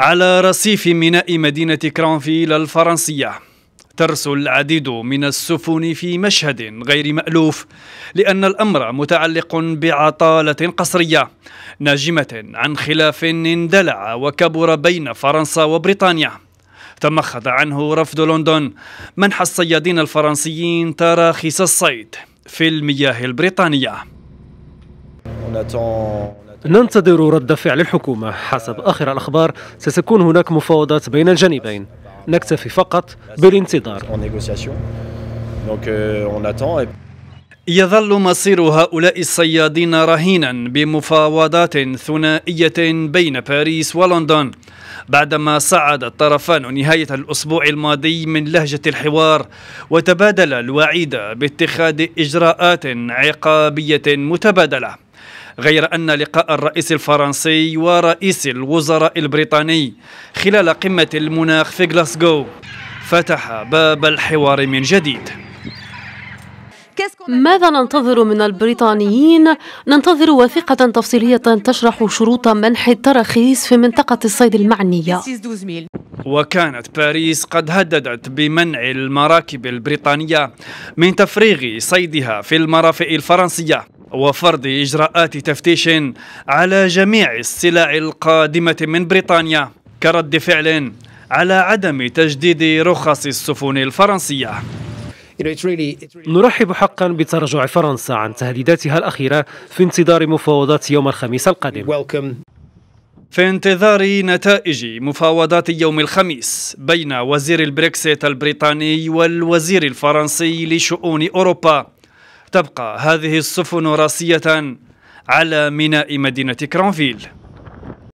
على رصيف ميناء مدينة كرانفيل الفرنسية ترسو العديد من السفن في مشهد غير مألوف لأن الأمر متعلق بعطالة قصرية ناجمة عن خلاف اندلع وكبر بين فرنسا وبريطانيا تمخض عنه رفض لندن منح الصيادين الفرنسيين تراخيص الصيد في المياه البريطانيه ننتظر رد فعل الحكومة حسب آخر الأخبار ستكون هناك مفاوضات بين الجانبين نكتفي فقط بالانتظار euh, يظل مصير هؤلاء الصيادين رهينا بمفاوضات ثنائية بين باريس ولندن بعدما صعد الطرفان نهاية الأسبوع الماضي من لهجة الحوار وتبادل الوعيد باتخاذ إجراءات عقابية متبادلة غير أن لقاء الرئيس الفرنسي ورئيس الوزراء البريطاني خلال قمة المناخ في غلاسكو فتح باب الحوار من جديد ماذا ننتظر من البريطانيين؟ ننتظر وثيقة تفصيلية تشرح شروط منح التراخيص في منطقة الصيد المعنية وكانت باريس قد هددت بمنع المراكب البريطانية من تفريغ صيدها في المرافئ الفرنسية وفرض إجراءات تفتيش على جميع السلع القادمة من بريطانيا كرد فعل على عدم تجديد رخص السفن الفرنسية نرحب حقا بتراجع فرنسا عن تهديداتها الأخيرة في انتظار مفاوضات يوم الخميس القادم في انتظار نتائج مفاوضات يوم الخميس بين وزير البريكسيت البريطاني والوزير الفرنسي لشؤون أوروبا تبقى هذه السفن راسية على ميناء مدينة كرانفيل